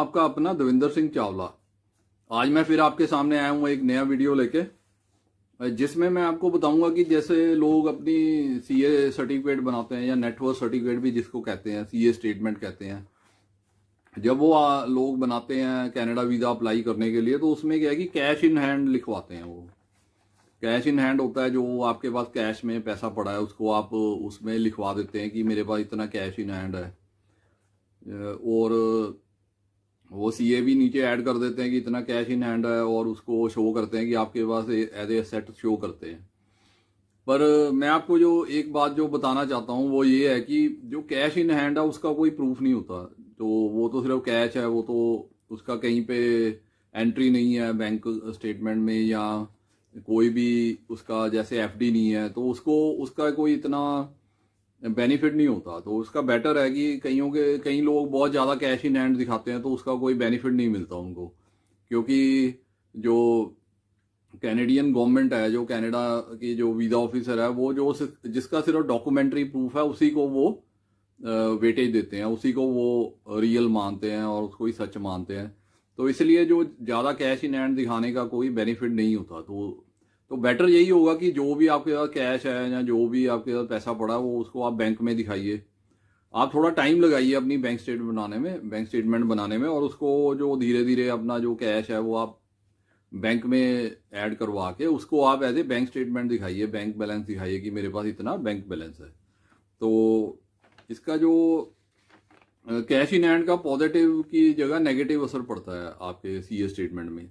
आपका अपना दविंदर सिंह चावला आज मैं फिर आपके सामने आया हूँ एक नया वीडियो लेके जिसमें मैं आपको बताऊंगा कि जैसे लोग अपनी सीए सर्टिफिकेट बनाते हैं या नेटवर्क सर्टिफिकेट भी जिसको कहते हैं सीए स्टेटमेंट कहते हैं जब वो आ, लोग बनाते हैं कैनेडा वीज़ा अप्लाई करने के लिए तो उसमें क्या है कि कैश इन हैंड लिखवाते हैं वो कैश इन हैंड होता है जो आपके पास कैश में पैसा पड़ा है उसको आप उसमें लिखवा देते हैं कि मेरे पास इतना कैश इन हैंड है और वो सीए भी नीचे ऐड कर देते हैं कि इतना कैश इन हैंड है और उसको शो करते हैं कि आपके पास एज ए सेट शो करते हैं पर मैं आपको जो एक बात जो बताना चाहता हूँ वो ये है कि जो कैश इन हैंड है उसका कोई प्रूफ नहीं होता तो वो तो सिर्फ कैश है वो तो उसका कहीं पे एंट्री नहीं है बैंक स्टेटमेंट में या कोई भी उसका जैसे एफडी नहीं है तो उसको उसका कोई इतना बेनिफिट नहीं होता तो उसका बेटर है कि कईयों के कई लोग बहुत ज़्यादा कैश इन हैंड दिखाते हैं तो उसका कोई बेनिफिट नहीं मिलता उनको क्योंकि जो कैनेडियन गवर्नमेंट है जो कनाडा की जो वीज़ा ऑफिसर है वो जो जिसका सिर्फ डॉक्यूमेंट्री प्रूफ है उसी को वो वेटेज देते हैं उसी को वो रियल मानते हैं और उसको ही सच मानते हैं तो इसलिए जो ज़्यादा कैश इन हैंड दिखाने का कोई बेनिफिट नहीं होता तो तो बेटर यही होगा कि जो भी आपके पास कैश है या जो भी आपके पास पैसा पड़ा है वो उसको आप बैंक में दिखाइए आप थोड़ा टाइम लगाइए अपनी बैंक स्टेटमेंट बनाने में बैंक स्टेटमेंट बनाने में और उसको जो धीरे धीरे अपना जो कैश है वो आप बैंक में ऐड करवा के उसको आप एज ए बैंक स्टेटमेंट दिखाइए बैंक बैलेंस दिखाइए कि मेरे पास इतना बैंक बैलेंस है तो इसका जो कैश इन एंड का पॉजिटिव की जगह नेगेटिव असर पड़ता है आपके सी स्टेटमेंट में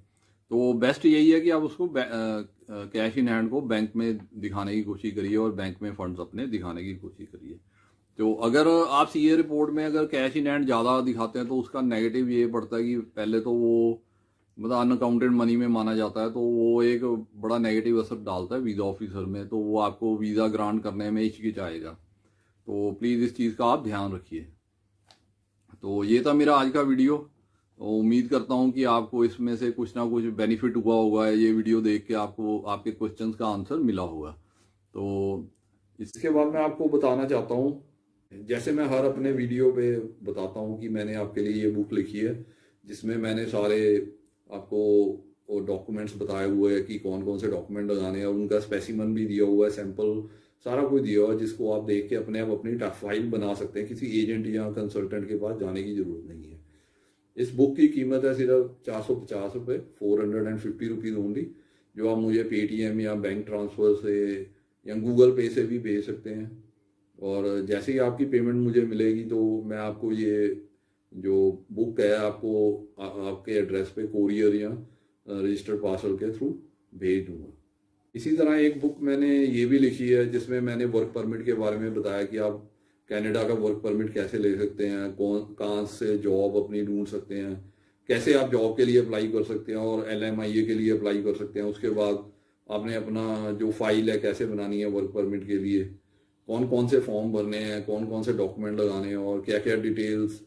तो बेस्ट यही है कि आप उसको कैश इन हैंड को बैंक में दिखाने की कोशिश करिए और बैंक में फंड्स अपने दिखाने की कोशिश करिए तो अगर आप ए रिपोर्ट में अगर कैश इन हैंड ज़्यादा दिखाते हैं तो उसका नेगेटिव ये पड़ता है कि पहले तो वो मतलब अनअकाउंटेड मनी में माना जाता है तो वो एक बड़ा नेगेटिव असर डालता है वीज़ा ऑफिसर में तो वो आपको वीज़ा ग्रांट करने में हिचकिचाएगा तो प्लीज़ इस चीज़ का आप ध्यान रखिए तो ये था मेरा आज का वीडियो तो उम्मीद करता हूं कि आपको इसमें से कुछ ना कुछ बेनिफिट हुआ होगा ये वीडियो देख के आपको आपके क्वेश्चंस का आंसर मिला होगा तो इसके बाद मैं आपको बताना चाहता हूं जैसे मैं हर अपने वीडियो पे बताता हूं कि मैंने आपके लिए ये बुक लिखी है जिसमें मैंने सारे आपको डॉक्यूमेंट्स बताए हुए हैं कि कौन कौन से डॉक्यूमेंट लगाने हैं उनका स्पेसिमन भी दिया हुआ है सैंपल सारा कुछ दिया हुआ है जिसको आप देख के अपने आप अपनी फाइल बना सकते हैं किसी एजेंट या कंसल्टेंट के पास जाने की जरूरत नहीं है इस बुक की कीमत है सिर्फ चार सौ पचास रुपये four hundred and fifty rupees होंगी जो आप मुझे पेटीएम या बैंक ट्रांसफ़र से या गूगल पे से भी भेज सकते हैं और जैसे ही आपकी पेमेंट मुझे मिलेगी तो मैं आपको ये जो बुक है आपको आ, आपके एड्रेस पे कोरियर या रजिस्टर पार्सल के थ्रू भेज दूंगा इसी तरह एक बुक मैंने ये भी लिखी है जिसमें मैंने वर्क परमिट के बारे में बताया कि आप कनाडा का वर्क परमिट कैसे ले सकते हैं कौन कहाँ से जॉब अपनी ढूंढ सकते हैं कैसे आप जॉब के लिए अप्लाई कर सकते हैं और एल के लिए अप्लाई कर सकते हैं उसके बाद आपने अपना जो फाइल है कैसे बनानी है वर्क परमिट के लिए कौन कौन से फॉर्म भरने हैं कौन कौन से डॉक्यूमेंट लगाने हैं और क्या क्या डिटेल्स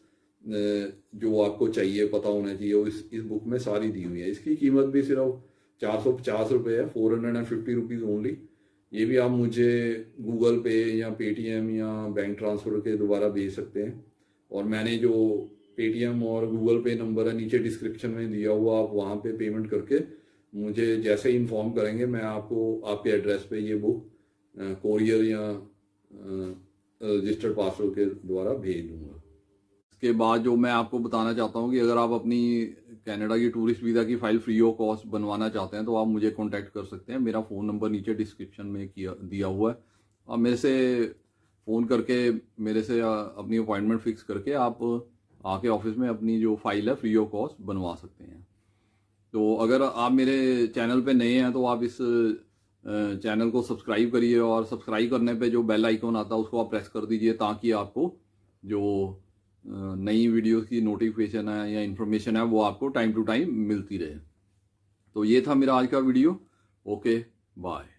जो आपको चाहिए पता होना चाहिए इस इस बुक में सारी दी हुई है इसकी कीमत भी सिर्फ चार सौ पचास रुपये है four hundred and fifty rupees only ये भी आप मुझे गूगल पे या पेटीएम या बैंक ट्रांसफ़र के द्वारा भेज सकते हैं और मैंने जो पेटीएम और गूगल पे नंबर है नीचे डिस्क्रिप्शन में दिया हुआ आप वहाँ पे पेमेंट करके मुझे जैसे ही इन्फॉर्म करेंगे मैं आपको आपके एड्रेस पे ये बुक कोरियर या रजिस्टर्ड पार्सल के द्वारा भेज दूँगा के बाद जो मैं आपको बताना चाहता हूँ कि अगर आप अपनी कनाडा की टूरिस्ट वीज़ा की फ़ाइल फ्री ऑफ कॉस्ट बनवाना चाहते हैं तो आप मुझे कॉन्टैक्ट कर सकते हैं मेरा फ़ोन नंबर नीचे डिस्क्रिप्शन में किया दिया हुआ है आप मेरे से फ़ोन करके मेरे से अपनी अपॉइंटमेंट फिक्स करके आप आके ऑफिस में अपनी जो फाइल है फ्री ऑफ कॉस्ट बनवा सकते हैं तो अगर आप मेरे चैनल पे नए हैं तो आप इस चैनल को सब्सक्राइब करिए और सब्सक्राइब करने पे जो बेल आइकॉन आता है उसको आप प्रेस कर दीजिए ताकि आपको जो नई वीडियो की नोटिफिकेशन है या इन्फॉर्मेशन है वो आपको टाइम टू टाइम मिलती रहे तो ये था मेरा आज का वीडियो ओके बाय